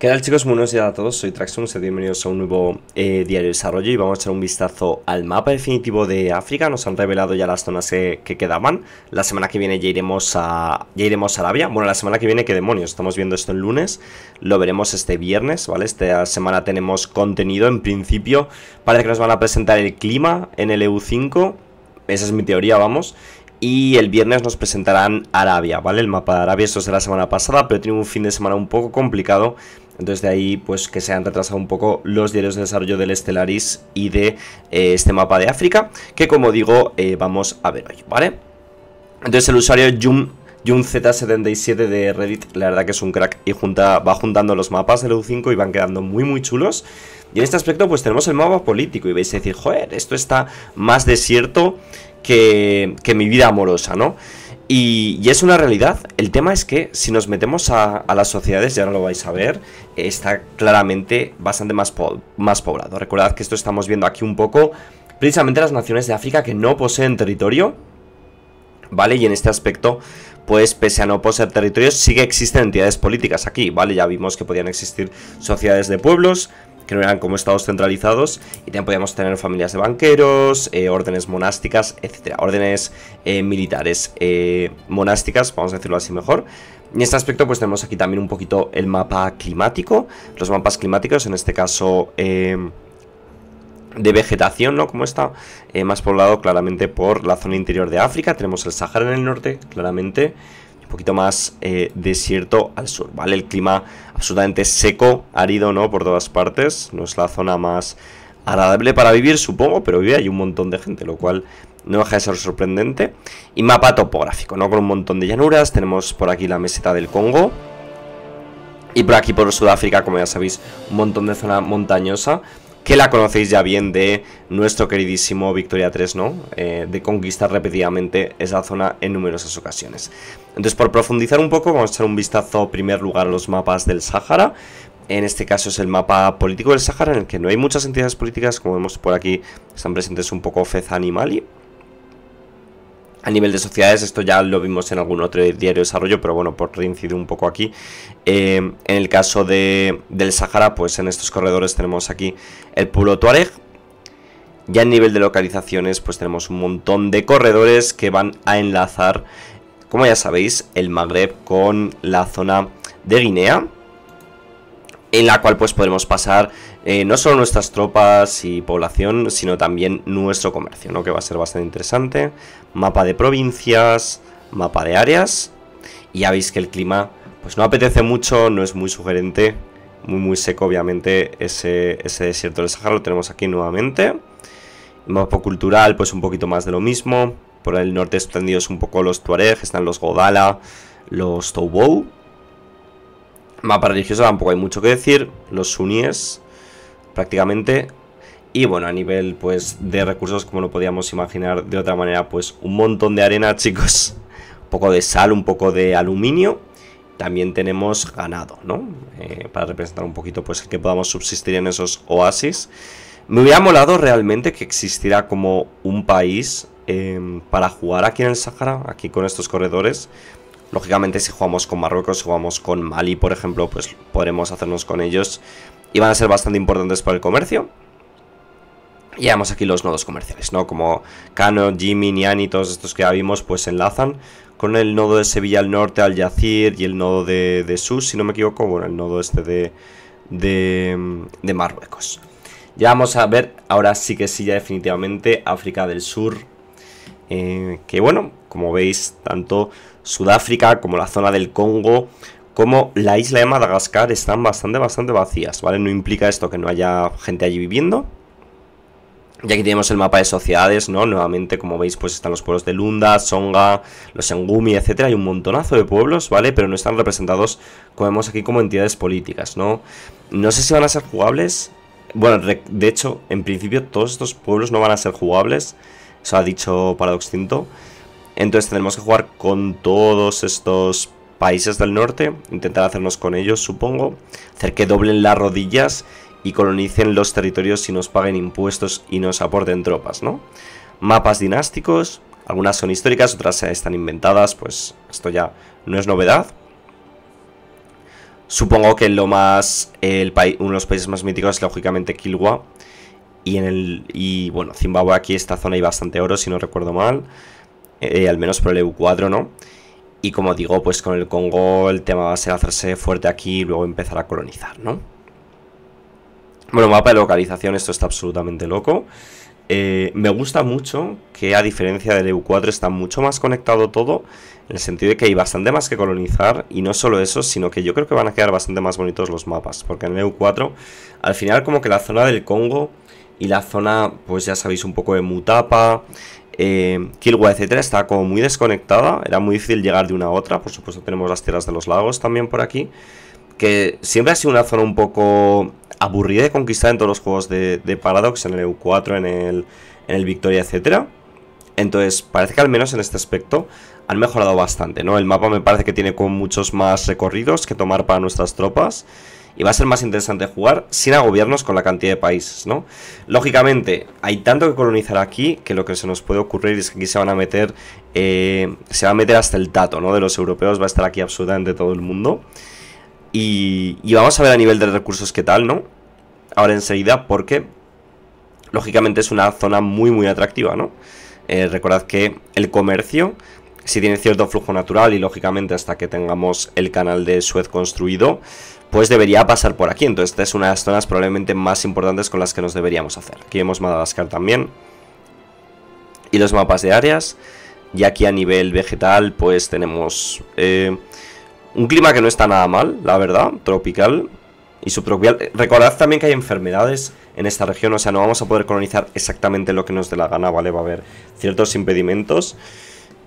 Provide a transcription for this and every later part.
¿Qué tal chicos? buenos días a todos, soy sean bienvenidos a un nuevo eh, diario de desarrollo y vamos a echar un vistazo al mapa definitivo de África, nos han revelado ya las zonas eh, que, quedaban, la semana que viene ya iremos, a, ya iremos a Arabia, bueno la semana que viene qué demonios, estamos viendo esto el lunes, lo veremos este viernes, ¿vale? Esta semana tenemos contenido, en principio parece que nos van a presentar el clima en el EU5, esa es mi teoría, vamos, y el viernes nos presentarán Arabia, ¿vale? El mapa de Arabia, esto es de la semana pasada, pero tiene un fin de semana un poco complicado entonces de ahí pues que se han retrasado un poco los diarios de desarrollo del Stellaris y de eh, este mapa de África, que como digo eh, vamos a ver hoy, ¿vale? Entonces el usuario Jum JunZ77 de Reddit, la verdad que es un crack y junta, va juntando los mapas del u 5 y van quedando muy muy chulos. Y en este aspecto pues tenemos el mapa político y vais a decir, joder, esto está más desierto que, que mi vida amorosa, ¿no? Y, es una realidad. El tema es que si nos metemos a, las sociedades, ya no lo vais a ver, está claramente bastante más, más poblado. Recordad que esto estamos viendo aquí un poco precisamente las naciones de África que no poseen territorio. ¿Vale? Y en este aspecto, pues pese a no poseer territorio, sí que existen entidades políticas aquí, ¿vale? Ya vimos que podían existir sociedades de pueblos, que no eran como estados centralizados y también podíamos tener familias de banqueros, eh, órdenes monásticas, etcétera, órdenes eh, militares eh, monásticas, vamos a decirlo así mejor. En este aspecto pues tenemos aquí también un poquito el mapa climático, los mapas climáticos, en este caso de vegetación, ¿no? Como está más poblado claramente por la zona interior de África. Tenemos el Sahara en el norte, claramente un poquito más eh, desierto al sur, ¿vale? El clima absolutamente seco, árido, ¿no? Por todas partes, no es la zona más agradable para vivir, supongo, pero vive hay un montón de gente, lo cual no deja de ser sorprendente. Y mapa topográfico, ¿no? Con un montón de llanuras, tenemos por aquí la meseta del Congo. Y por aquí por Sudáfrica, como ya sabéis, un montón de zona montañosa que la conocéis ya bien de nuestro queridísimo Victoria 3, ¿no? Eh, de conquistar repetidamente esa zona en numerosas ocasiones. Entonces, por profundizar un poco, vamos a echar un vistazo, en primer lugar, a los mapas del Sahara. En este caso es el mapa político del Sahara, en el que no hay muchas entidades políticas, como vemos por aquí, están presentes un poco Fez Animali a nivel de sociedades, esto ya lo vimos en algún otro diario de desarrollo, pero bueno, por reincidir un poco aquí, eh, en el caso del Sahara, pues en estos corredores tenemos aquí el pueblo Tuareg, ya a nivel de localizaciones, pues tenemos un montón de corredores que van a enlazar, como ya sabéis, el Magreb con la zona de Guinea, en la cual pues podremos pasar eh, no solo nuestras tropas y población, sino también nuestro comercio, ¿no? que va a ser bastante interesante. Mapa de provincias, mapa de áreas, y ya veis que el clima pues no apetece mucho, no es muy sugerente, muy muy seco obviamente ese, desierto del Sahara, lo tenemos aquí nuevamente. mapa cultural pues un poquito más de lo mismo, por el norte extendidos un poco los Tuareg, están los Godala, los Toubou, Mapa religioso tampoco hay mucho que decir. Los suníes, prácticamente. Y bueno, a nivel pues de recursos, como lo podíamos imaginar de otra manera, pues un montón de arena, chicos. Un poco de sal, un poco de aluminio. También tenemos ganado, ¿no? Eh, para representar un poquito pues que podamos subsistir en esos oasis. Me hubiera molado realmente que existiera como un país em, para jugar aquí en el Sahara, aquí con estos corredores. Lógicamente, si jugamos con Marruecos, si jugamos con Mali, por ejemplo, pues podremos hacernos con ellos. Y van a ser bastante importantes para el comercio. Y vemos aquí los nodos comerciales, ¿no? Como Cano, Jimmy, Niani, todos estos que ya vimos, pues enlazan con el nodo de Sevilla al norte, al Yacir, y el nodo de, de Sus, si no me equivoco, bueno, el nodo este de, de, de Marruecos. Ya vamos a ver, ahora sí que sí, ya definitivamente, África del Sur, eh, que bueno, como veis, tanto Sudáfrica como la zona del Congo como la isla de Madagascar están bastante, bastante vacías, ¿vale? No implica esto que no haya gente allí viviendo. Y aquí tenemos el mapa de sociedades, ¿no? Nuevamente, como veis, pues están los pueblos de Lunda, Songa, los Engumi, etcétera. Hay un montonazo de pueblos, ¿vale? Pero no están representados, como vemos aquí, como entidades políticas, ¿no? No sé si van a ser jugables. Bueno, de hecho, en principio todos estos pueblos no van a ser jugables. Eso ha dicho Paradox Entonces tendremos que jugar con todos estos países del norte, intentar hacernos con ellos, supongo, hacer que doblen las rodillas y colonicen los territorios y nos paguen impuestos y nos aporten tropas, ¿no? Mapas dinásticos, algunas son históricas, otras están inventadas, pues esto ya no es novedad. Supongo que lo más, el uno de los países más míticos es lógicamente Kilwa, y, en el, y bueno, Zimbabue aquí, esta zona hay bastante oro, si no recuerdo mal. Eh, al menos por el EU4, ¿no? Y como digo, pues con el Congo el tema va a ser hacerse fuerte aquí y luego empezar a colonizar, ¿no? Bueno, mapa de localización, esto está absolutamente loco. Eh, me gusta mucho que a diferencia del EU4 está mucho más conectado todo, en el sentido de que hay bastante más que colonizar, y no solo eso, sino que yo creo que van a quedar bastante más bonitos los mapas, porque en el EU4 al final como que la zona del Congo y la zona, pues ya sabéis, un poco de Mutapa, eh, Kilwa, etcétera, está como muy desconectada, era muy difícil llegar de una a otra, por supuesto tenemos las tierras de los lagos también por aquí, que siempre ha sido una zona un poco aburrida de conquistar en todos los juegos de, Paradox, en el EU4, en el, Victoria, etcétera. Entonces, parece que al menos en este aspecto han mejorado bastante, ¿no? El mapa me parece que tiene con muchos más recorridos que tomar para nuestras tropas y va a ser más interesante jugar sin agobiarnos con la cantidad de países, ¿no? Lógicamente, hay tanto que colonizar aquí que lo que se nos puede ocurrir es que aquí se van a meter, eh, se va a meter hasta el tato, ¿no? De los europeos va a estar aquí absolutamente todo el mundo. Y, y vamos a ver a nivel de recursos qué tal, ¿no? Ahora enseguida, porque lógicamente es una zona muy, muy atractiva, ¿no? Eh, recordad que el comercio si tiene cierto flujo natural y lógicamente hasta que tengamos el canal de Suez construido, pues debería pasar por aquí. Entonces esta es una de las zonas probablemente más importantes con las que nos deberíamos hacer. Aquí vemos Madagascar también. Y los mapas de áreas. Y aquí a nivel vegetal pues tenemos eh, un clima que no está nada mal, la verdad, tropical y subtropical. Recordad también que hay enfermedades en esta región, o sea, no vamos a poder colonizar exactamente lo que nos dé la gana, ¿vale? Va a haber ciertos impedimentos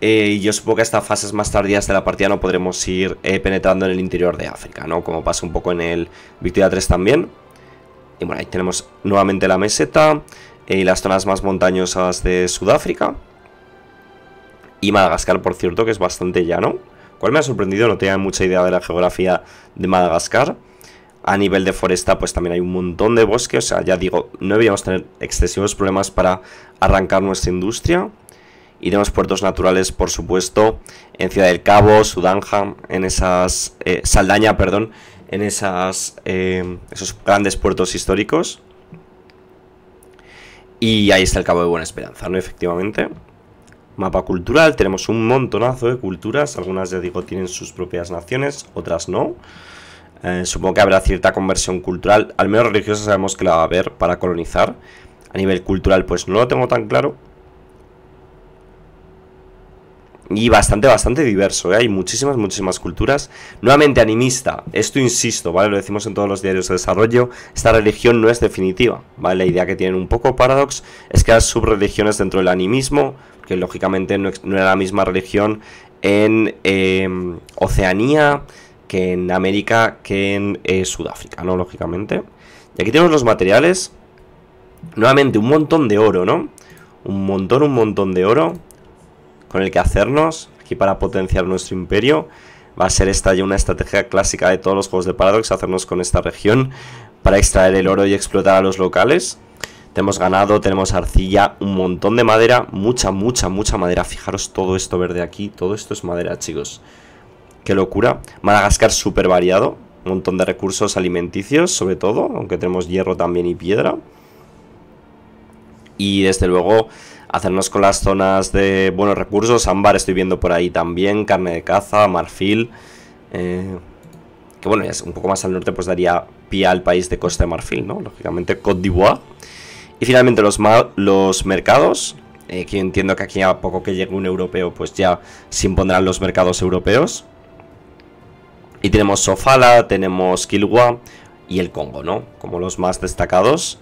eh, yo supongo que estas fases más tardías de la partida no podremos ir eh, penetrando en el interior de África, ¿no? Como pasa un poco en el Victoria 3 también. Y bueno, ahí tenemos nuevamente la meseta eh, y las zonas más montañosas de Sudáfrica. Y Madagascar, por cierto, que es bastante llano. Cual me ha sorprendido, no tenía mucha idea de la geografía de Madagascar. A nivel de foresta, pues también hay un montón de bosque. O sea, ya digo, no debíamos tener excesivos problemas para arrancar nuestra industria. Y tenemos puertos naturales, por supuesto, en Ciudad del Cabo, Sudanham, en esas... Eh, Saldaña, perdón, en esas, em, esos grandes puertos históricos. Y ahí está el Cabo de Buena Esperanza, ¿no? Efectivamente. Mapa cultural, tenemos un montonazo de culturas, algunas ya digo tienen sus propias naciones, otras no. Eh, supongo que habrá cierta conversión cultural, al menos religiosa sabemos que la va a haber para colonizar. A nivel cultural pues no lo tengo tan claro, y bastante, bastante diverso, ¿eh? hay muchísimas, muchísimas culturas. Nuevamente animista, esto insisto, ¿vale? Lo decimos en todos los diarios de desarrollo, esta religión no es definitiva, ¿vale? La idea que tienen un poco Paradox es que hay subreligiones dentro del animismo, que lógicamente no, es era la misma religión en eh, Oceanía, que en América, que en eh, Sudáfrica, ¿no? Lógicamente. Y aquí tenemos los materiales, nuevamente un montón de oro, ¿no? Un montón, un montón de oro con el que hacernos aquí para potenciar nuestro imperio. Va a ser esta ya una estrategia clásica de todos los juegos de Paradox, hacernos con esta región para extraer el oro y explotar a los locales. Tenemos ganado, tenemos arcilla, un montón de madera, mucha, mucha, mucha madera. Fijaros todo esto verde aquí, todo esto es madera, chicos. Qué locura. Madagascar súper variado, un montón de recursos alimenticios, sobre todo, aunque tenemos hierro también y piedra. Y desde luego hacernos con las zonas de buenos recursos. Ambar estoy viendo por ahí también, carne de caza, marfil. Eh, que bueno, es un poco más al norte, pues daría pie al país de Costa de Marfil, ¿no? Lógicamente, Côte d'Ivoire. Y finalmente los, los mercados, eh, que entiendo que aquí a poco que llegue un europeo, pues ya se impondrán los mercados europeos. Y tenemos Sofala, tenemos Kilwa y el Congo, ¿no? Como los más destacados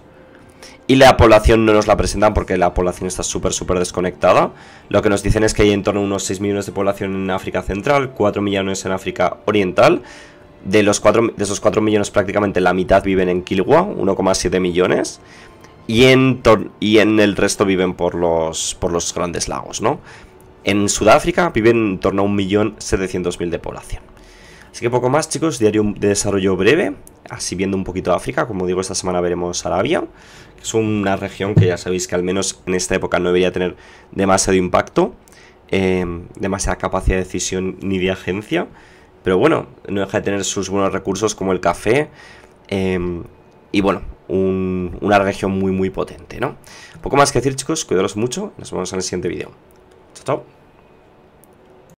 y la población no nos la presentan porque la población está súper, súper desconectada. Lo que nos dicen es que hay en torno a unos 6 millones de población en África Central, 4 millones en África Oriental. De, los de esos 4 millones prácticamente la mitad viven en Kilwa, 1,7 millones. Y en, y en el resto viven por los, por los grandes lagos, En Sudáfrica viven en torno a 1.700.000 de población. Así que poco más chicos, diario de desarrollo breve, así viendo un poquito África, como digo esta semana veremos Arabia, que es una región que ya sabéis que al menos en esta época no debería tener demasiado impacto, em, demasiada capacidad de decisión ni de agencia, pero bueno, no deja de tener sus buenos recursos como el café, em, y bueno, una región muy muy potente, ¿no? Poco más que decir chicos, cuidaros mucho, nos vemos en el siguiente vídeo. Chao, chao.